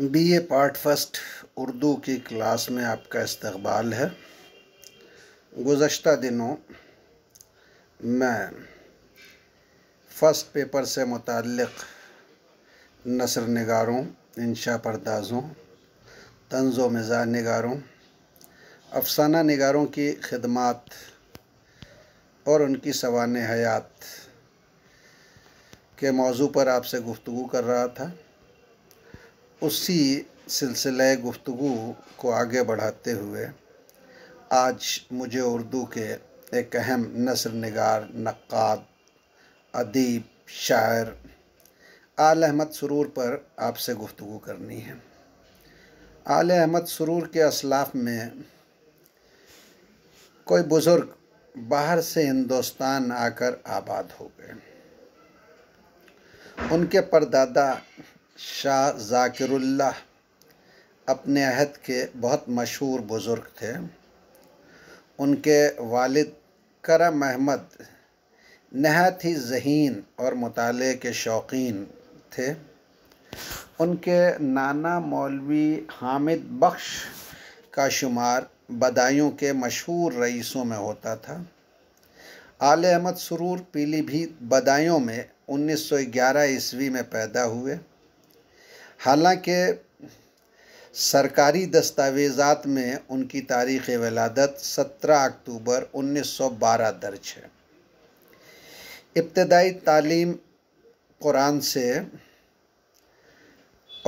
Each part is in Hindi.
B A part first Urdu की क्लास में आपका इस्तबाल है गुज्त दिनों मैं फ़र्स्ट पेपर से मुतक़ नसर नगारों इंशा परदाजों तंज़ो मिज़ा नगारों अफसाना नगारों की खदमात और उनकी सवान हयात के मौजू पर आपसे गुफ्तु कर रहा था उसी सिलसिले गुफ्तु को आगे बढ़ाते हुए आज मुझे उर्दू के एक अहम नसर नगार नक़ाद अदीब शायर आल अहमद सुरूर पर आपसे गुफ्तु करनी है आल अहमद सुरूर के असलाफ में कोई बुज़ुर्ग बाहर से हिंदुस्तान आकर आबाद हो गए उनके परदादा शाह ज़ाकिरुल्लाह अपने अहद के बहुत मशहूर बुज़ुर्ग थे उनके वालिद करम अहमद नहायत ही जहीन और मताले के शौकीन थे उनके नाना मौलवी हामिद बख्श का शुमार बदायूं के मशहूर रईसों में होता था आल अहमद सुरूर पीलीभीत बदायूं में 1911 ईस्वी में पैदा हुए हालांकि सरकारी दस्तावेज़ात में उनकी तारीख़ वलादत 17 अक्टूबर 1912 दर्ज है इब्तदाई तालीम कुरान से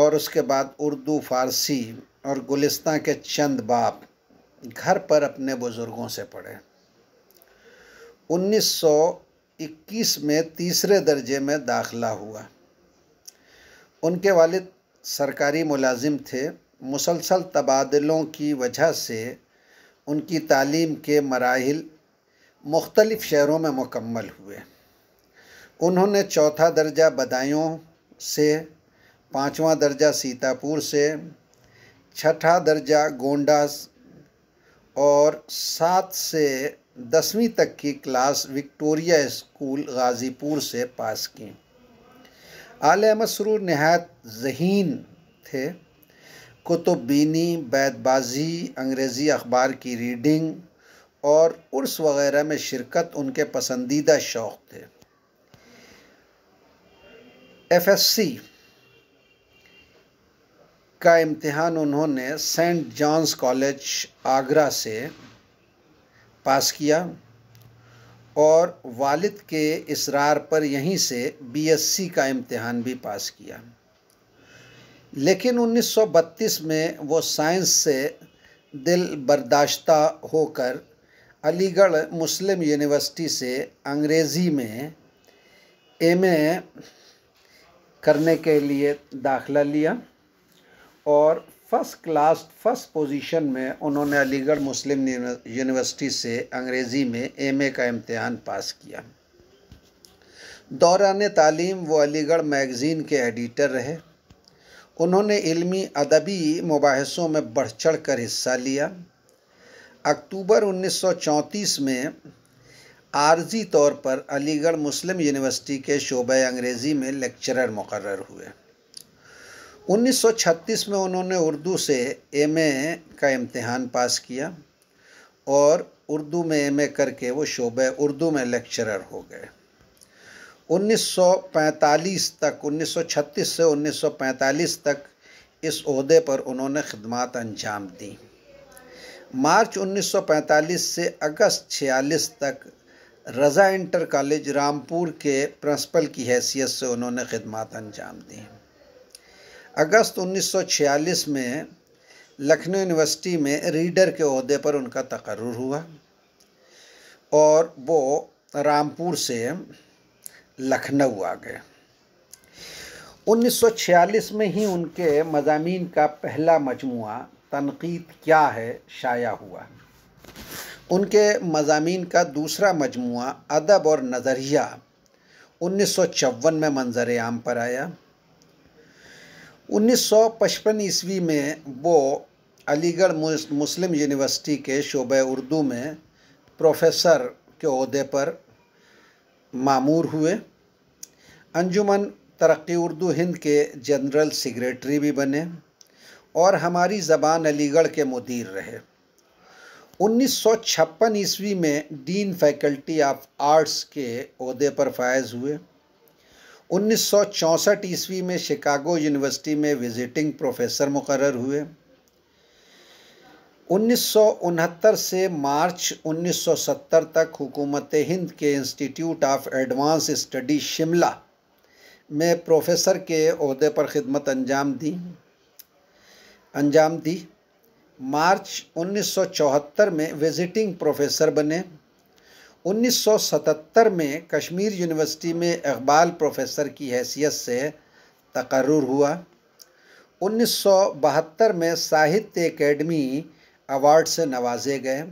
और उसके बाद उर्दू फ़ारसी और गुलिस्तान के चंद बाप घर पर अपने बुज़ुर्गों से पढ़े 1921 में तीसरे दर्जे में दाखला हुआ उनके वालिद सरकारी मुलाजिम थे मुसलसल तबादलों की वजह से उनकी तालीम के मराहल मुख्तलिफ़ शहरों में मुकम्मल हुए उन्होंने चौथा दर्जा बदायूँ से पाँचवा दर्जा सीतापुर से छठा दर्जा गोंडा और सात से दसवीं तक की क्लास विक्टोरिया स्कूल गाज़ीपुर से पास की आल अहमद सरूर नहायत जहीन थे कुतुबीनी बैतबाजी अंग्रेज़ी अखबार की रीडिंग और उर्स वगैरह में शिरकत उनके पसंदीदा शौक़ थे एफएससी का इम्तहान उन्होंने सेंट जॉन्स कॉलेज आगरा से पास किया और वालिद के इसरार पर यहीं से बीएससी का इम्तहान भी पास किया लेकिन 1932 में वो साइंस से दिल बर्दाश्ता होकर अलीगढ़ मुस्लिम यूनिवर्सिटी से अंग्रेज़ी में एम करने के लिए दाखला लिया और फर्स्ट क्लास फर्स्ट पोजीशन में उन्होंने अलीगढ़ मुस्लिम यूनिवर्सिटी से अंग्रेज़ी में एमए का इम्तहान पास किया दौरान तालीम वो अलीगढ़ मैगज़ीन के एडिटर रहे उन्होंने इल्मी अदबी मुबासों में बढ़ चढ़ कर हिस्सा लिया अक्टूबर 1934 में आर्जी तौर पर अलीगढ़ मुस्लिम यूनिवर्सिटी के शोबे अंग्रेज़ी में लेक्चरर मुकर हुए 1936 में उन्होंने उर्दू से एम का इम्तहान पास किया और उर्दू में एम करके वो शोबे उर्दू में लेक्चरर हो गए 1945 तक 1936 से 1945 तक इस अहदे पर उन्होंने खदमात अंजाम दी मार्च 1945 से अगस्त 46 तक रज़ा इंटर कॉलेज रामपुर के प्रिंसिपल की हैसियत से उन्होंने खदमात अंजाम दी अगस्त 1946 में लखनऊ यूनिवर्सिटी में रीडर के अहदे पर उनका तकर्र हुआ और वो रामपुर से लखनऊ आ गए 1946 में ही उनके मजामी का पहला मजमू तनकीद क्या है शाया हुआ उनके मजामी का दूसरा मजमू अदब और नज़रिया उन्नीस में मंजर आम पर आया 1955 ईस्वी में वो अलीगढ़ मुस्लिम यूनिवर्सिटी के शोब उर्दू में प्रोफेसर के अहदे पर मामूर हुए अंजुमन तरक्की उर्दू हिंद के जनरल सेक्रेटरी भी बने और हमारी ज़बान अलीगढ़ के मुदीर रहे 1956 ईस्वी में डीन फैकल्टी ऑफ आर्ट्स के अहदे पर फायज हुए उन्नीस ईस्वी में शिकागो यूनिवर्सिटी में विजिटिंग प्रोफेसर मुकर हुए उन्नीस से मार्च 1970 तक हुकूमत हिंद के institute of advance study Shimla में प्रोफेसर के अहदे पर खिदमत अंजाम दी अंजाम दी मार्च 1974 में विजिटिंग प्रोफेसर बने 1977 में कश्मीर यूनिवर्सिटी में इकबाल प्रोफेसर की हैसियत से तकर्र हुआ 1972 में साहित्य एकेडमी अवार्ड से नवाजे गए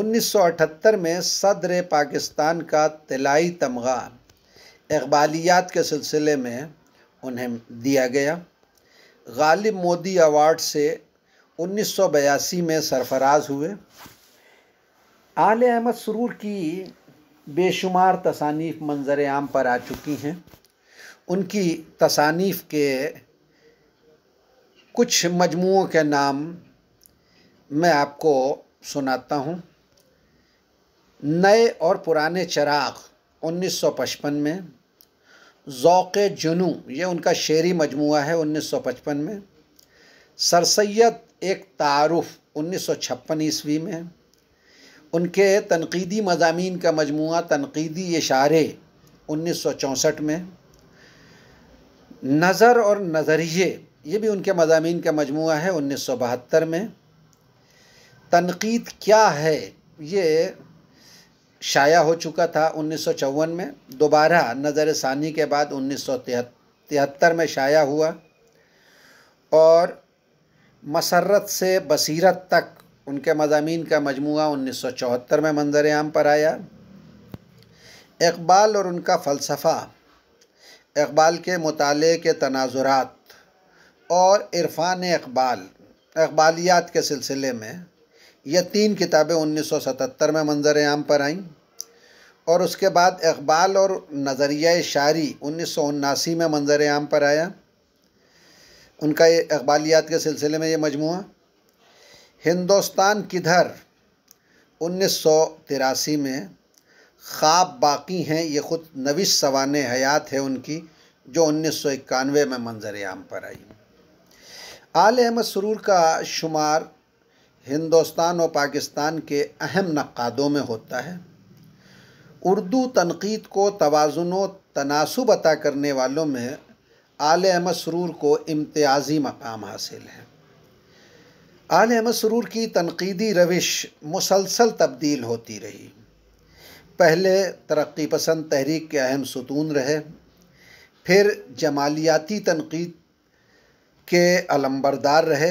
1978 में सदर पाकिस्तान का तलाई तमगा इकबालियात के सिलसिले में उन्हें दिया गया गालिब मोदी अवार्ड से 1982 में सरफराज हुए आल अहमद सुरूर की बेशुमार तसानीफ़ मंज़र आम पर आ चुकी हैं उनकी तसानीफ़ के कुछ मजमुओं के नाम मैं आपको सुनाता हूँ नए और पुराने चराग 1955 में ज़ौक़ जुनू ये उनका शेरी मजमु है 1955 में सर सैद एक तारुफ 1956 ईस्वी में उनके तनकीदी मजामी का मजमू तनकीदी इशारे उन्नीस सौ चौंसठ में नज़र और नज़रिए ये भी उनके मजामी का मजमू है उन्नीस सौ बहत्तर में तनकीद क्या है ये शाया हो चुका था उन्नीस सौ चौवन में दोबारा नज़र सानी के बाद उन्नीस सौ तिहत्तर में शाया हुआ और मसरत से बसीरत तक उनके मजामी का मजमू उन्नीस सौ चौहत्तर में मंजर आम पर आया इकबाल और उनका फ़लसफ़ा इकबाल के मताले के तनाजरात और इरफान इकबाल इकबालियात के सिलसिले में यह तीन किताबें 1977 में मंजर आम पर आईं और उसके बाद इकबाल और नज़रिया शारी उन्नीस में मंजर आम पर आया उनका ये इकबालियात के सिलसिले में ये मजमू हिंदुस्तान किधर उन्नीस सौ तिरासी में ख्वाब बाकी हैं ये ख़ुद नवीस सवान हयात है उनकी जो उन्नीस सौ इक्यानवे में मंजर आम पर आई आल अहमद सरूर का शुमार हिंदुस्तान और पाकिस्तान के अहम नक़ादों में होता है उर्दू तनकीद को तोज़ुन तनासुब अता करने वालों में आल अहमद सरूर को इम्तियाज़ी मकाम हासिल है आल अहमद सरूर की तनकीदी रविश मुसलसल तब्दील होती रही पहले तरक्की पसंद तहरीक के अहम सतून रहे फिर जमालियाती तनकीद के अलम्बरदार रहे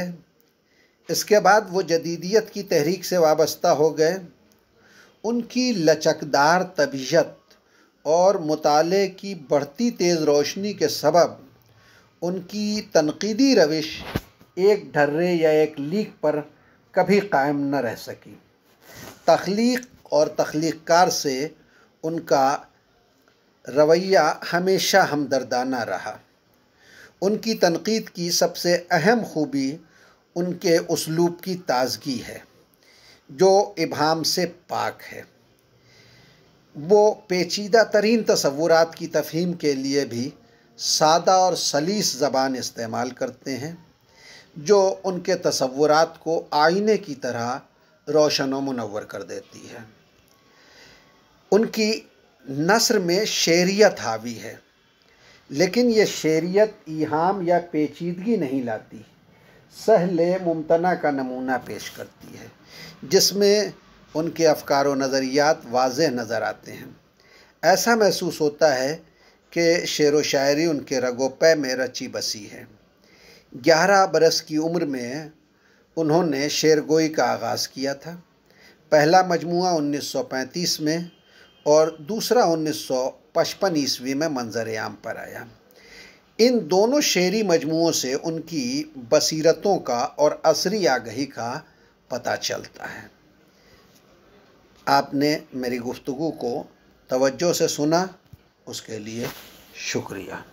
इसके बाद वो जदीदियत की तहरीक से वाबस्ता हो गए उनकी लचकदार तबीयत और मताले की बढ़ती तेज़ रोशनी के सबब उनकी तनकीदी रविश एक ढर्रे या एक लीक पर कभी कायम न रह सकी तख्लीक और तख्लीकार से उनका रवैया हमेशा हमदर्दाना रहा उनकी तनकीद की सबसे अहम खूबी उनके उसलूब की ताजगी है जो इबाम से पाक है वो पेचीदा तरीन तस्वुरात की तफहीम के लिए भी सादा और सलीस ज़बान इस्तेमाल करते हैं जो उनके तसवुरात को आईने की तरह रोशन व मनवर कर देती है उनकी नसर में शेरियत हावी है लेकिन ये शेरियत ईहाम या पेचीदगी नहीं लाती सहल मुमतना का नमूना पेश करती है जिसमें उनके अफकार नज़रियात वाज नज़र आते हैं ऐसा महसूस होता है कि शेर व शायरी उनके रगोपे में रची बसी है ग्यारह बरस की उम्र में उन्होंने शेर गोई का आगाज़ किया था पहला मजमू 1935 में और दूसरा 1955 ईस्वी में मंजर आम पर आया इन दोनों शेरी मजमुओं से उनकी बसीरतों का और असरी आगही का पता चलता है आपने मेरी गुफ्तु को तवज्जो से सुना उसके लिए शुक्रिया